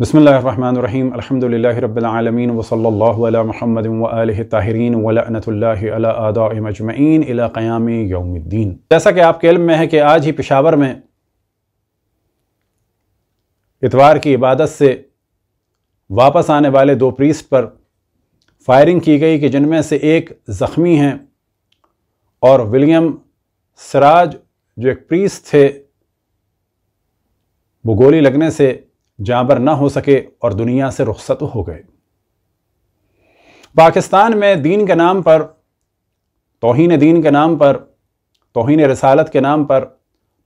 बसमीम अलहमदिल्लाबीन वसल आलमीन वसल्लल्लाहु अला मुहम्मद व क़याम जैसा कि आपके इल्म में है कि आज ही पिशावर में इतवार की इबादत से वापस आने वाले दो प्रीस्ट पर फायरिंग की गई कि जिनमें से एक ज़ख्मी हैं और विलियम सराज जो एक प्रीस्ट थे वो गोली लगने से पर ना हो सके और दुनिया से रुखसत हो गए पाकिस्तान में दीन के नाम पर तोहन दीन के नाम पर तोहन रसालत के नाम पर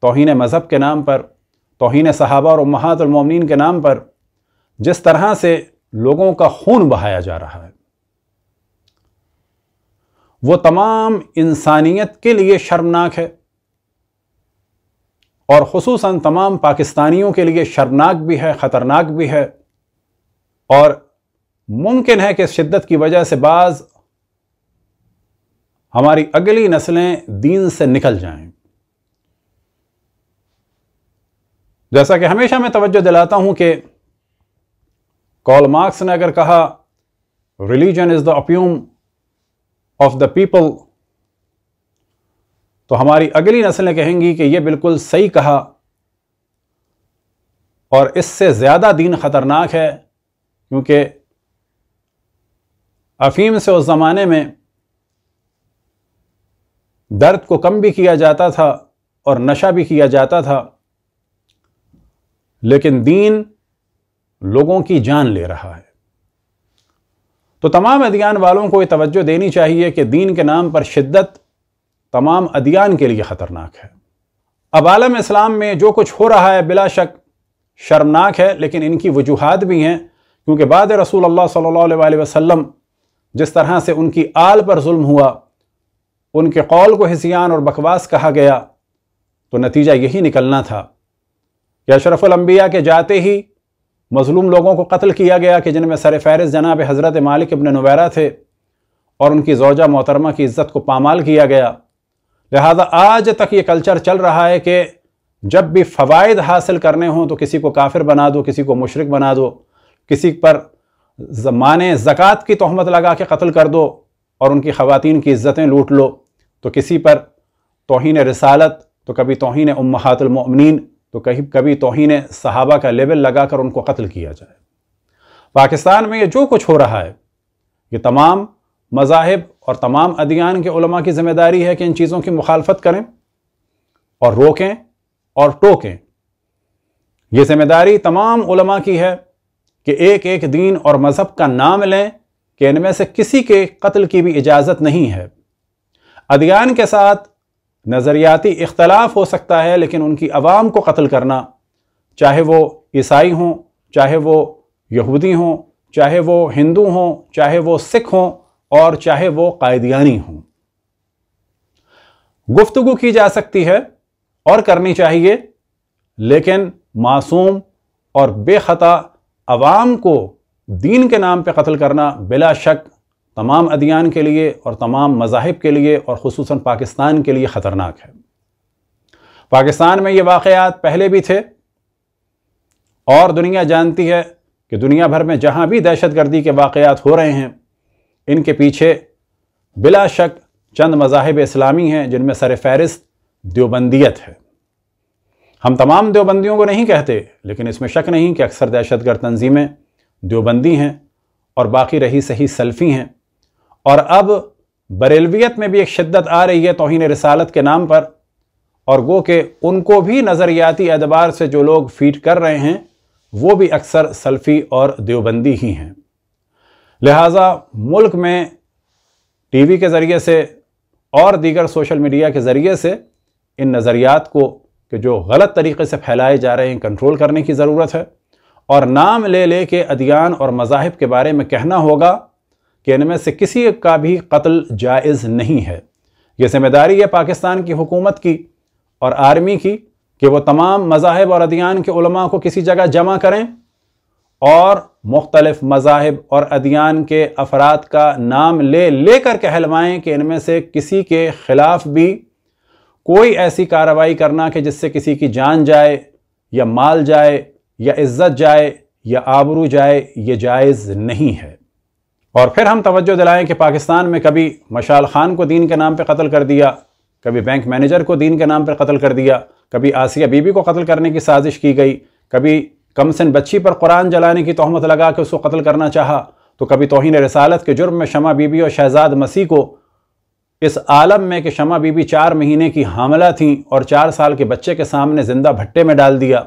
तोहन मज़हब के नाम पर तोहन सहाबा और महातुलमोमिन के नाम पर जिस तरह से लोगों का खून बहाया जा रहा है वो तमाम इंसानियत के लिए शर्मनाक है और खसूस तमाम पाकिस्तानियों के लिए शर्मनाक भी है ख़तरनाक भी है और मुमकिन है कि शिद्दत की वजह से बाज़ हमारी अगली नस्लें दीन से निकल जाएं जैसा कि हमेशा मैं तवज्जो दिलाता हूं कि कॉल मार्क्स ने अगर कहा religion is the opium of the people तो हमारी अगली नस्लें कहेंगी कि यह बिल्कुल सही कहा और इससे ज़्यादा दीन ख़तरनाक है क्योंकि अफीम से उस ज़माने में दर्द को कम भी किया जाता था और नशा भी किया जाता था लेकिन दीन लोगों की जान ले रहा है तो तमाम अधियान वालों को ये तवज्जो देनी चाहिए कि दीन के नाम पर शिद्दत तमाम अदियान के लिए ख़तरनाक है अब आलम इस्लाम में जो कुछ हो रहा है बिला शक शर्मनाक है लेकिन इनकी वजूहत भी हैं क्योंकि बाद रसूल अल्लाह सल्ला वसम जिस तरह से उनकी आल पर जुल्म हुआ उनके कौल को हिसियान और बकवास कहा गया तो नतीजा यही निकलना था कि अशरफुलम्बिया के जाते ही मजलूम लोगों को कत्ल किया गया कि जिनमें सर फहरिस जनाब हज़रत मालिक अपने नवैरा थे और उनकी जोजा मोहतरमा की इज़्ज़त को पामाल किया गया लिहाजा आज तक ये कल्चर चल रहा है कि जब भी फ़वाद हासिल करने हों तो किसी को काफिर बना दो किसी को मुशरक बना दो किसी पर माने ज़क़़त की तहमत लगा के कत्ल कर दो और उनकी ख़वान की इज़्ज़तें लूट लो तो किसी पर तोहन रसालत तो कभी तोहन उमहातलमिन तो कहीं कभी तोहन सहाबा का लेवल लगा कर उनको कत्ल किया जाए पाकिस्तान में ये जो कुछ हो रहा है ये तमाम मजाहब और तमाम अदियान के उलमा की ज़िम्मेदारी है कि इन चीज़ों की मुखालफत करें और रोकें और टोकें ये जिम्मेदारी तमाम उलमा की है कि एक एक दीन और मज़हब का नाम लें कि इनमें से किसी के कत्ल की भी इजाज़त नहीं है अदियान के साथ नज़रियाती इख्तलाफ हो सकता है लेकिन उनकी आवाम को कत्ल करना चाहे वो ईसाई हों चाहे वो यहूदी हों चाहे वो हिंदू हों चाहे वो सिख हों और चाहे वो कायदियानी हों गुफ्तगु की जा सकती है और करनी चाहिए लेकिन मासूम और बेखता आवाम को दीन के नाम पर कत्ल करना बिला शक तमाम अदियान के लिए और तमाम मजाहब के लिए और खसूस पाकिस्तान के लिए ख़तरनाक है पाकिस्तान में ये वाक़ात पहले भी थे और दुनिया जानती है कि दुनिया भर में जहाँ भी दहशत गर्दी के वाक़ात हो रहे हैं इनके पीछे बिला शक चंद मजाहब इस्लामी हैं जिनमें सर फहरिस्त देवबंदियत है हम तमाम देवबंदियों को नहीं कहते लेकिन इसमें शक नहीं कि अक्सर दहशतगर्द तंजीमें देवबंदी हैं और बाकी रही सही सल्फ़ी हैं और अब बरेलवियत में भी एक शिद्दत आ रही है तोहन रसालत के नाम पर और गो के उनको भी नज़रियाती एतबार से जो लोग फीट कर रहे हैं वो भी अक्सर सल्फ़ी और देवबंदी ही हैं लिहाजा मुल्क में टीवी के ज़रिए से और दीगर सोशल मीडिया के ज़रिए से इन नज़रियात को कि जो गलत तरीके से फैलाए जा रहे हैं कंट्रोल करने की ज़रूरत है और नाम ले ले के अदियान और मजाहब के बारे में कहना होगा कि इनमें से किसी का भी कत्ल जायज़ नहीं है ये जिम्मेदारी है पाकिस्तान की हुकूमत की और आर्मी की कि वो तमाम मजाहब और अदियान के उलमा को किसी जगह जमा करें और मुख्तलिफ मजाहब और अदियान के अफराद का नाम ले लेकर कहलवाएँ कि इनमें से किसी के ख़िलाफ़ भी कोई ऐसी कार्रवाई करना कि जिससे किसी की जान जाए या माल जाए या इज्जत जाए या आबरू जाए ये जायज़ नहीं है और फिर हम तवज्जो दिलाएं कि पाकिस्तान में कभी मशाल खान को दीन के नाम पर कत्ल कर दिया कभी बैंक मैनेजर को दीन के नाम पर कत्ल कर दिया कभी आसिया बीबी को कत्ल करने की साजिश की गई कभी कमसन बच्ची पर कुरान जलाने की तहमत लगा के उसको कत्ल करना चाहा तो कभी तोहन रसालत के जुर्म में शमा बीबी और शहजाद मसीह को इस आलम में कि शमा बीबी चार महीने की हामला थी और चार साल के बच्चे के सामने ज़िंदा भट्टे में डाल दिया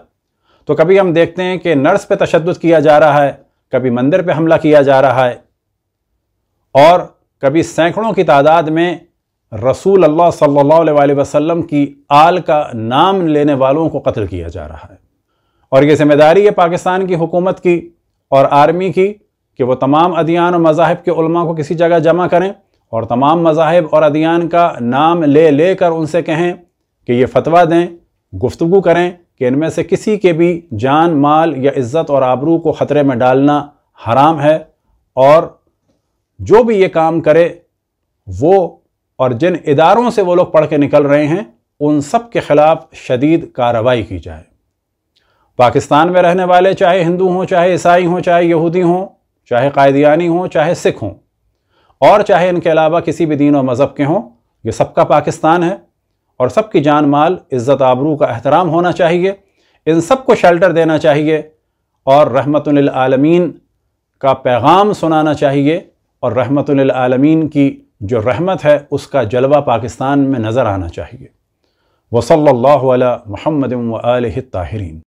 तो कभी हम देखते हैं कि नर्स पर तशद किया जा रहा है कभी मंदिर पर हमला किया जा रहा है और कभी सैकड़ों की तादाद में रसूल अल्लाह सल्लल्लाहु अलैहि वसल्लम की आल का नाम लेने वालों को कत्ल किया जा रहा है और ये जिम्मेदारी है पाकिस्तान की हुकूमत की और आर्मी की कि वो तमाम अदियान और मजाहब के उलमा को किसी जगह जमा करें और तमाम मजाहब और अदियान का नाम ले ले कर उनसे कहें कि ये फतवा दें गुफ्तु करें कि इनमें से किसी के भी जान माल या इज़्ज़त और आबरू को ख़तरे में डालना हराम है और जो भी ये काम करे वो और जिन इदारों से वो लोग पढ़ के निकल रहे हैं उन सब के ख़िलाफ़ शदीद कार्रवाई की जाए पाकिस्तान में रहने वाले चाहे हिंदू हों चाहे ईसाई हों चाहे यहूदी हों चाहे कायदियानी हों चाहे सिख हों और चाहे इनके अलावा किसी भी दीन और मज़हब के हों ये सबका पाकिस्तान है और सबकी जान माल इज़्ज़त आबरू का एहतराम होना चाहिए इन सबको शेल्टर देना चाहिए और रहमतुलआलमीन का पैगाम सुनाना चाहिए और रहमतमीन की जो रहमत है उसका जलवा पाकिस्तान में नज़र आना चाहिए वसल्ला महमद व ताहरीन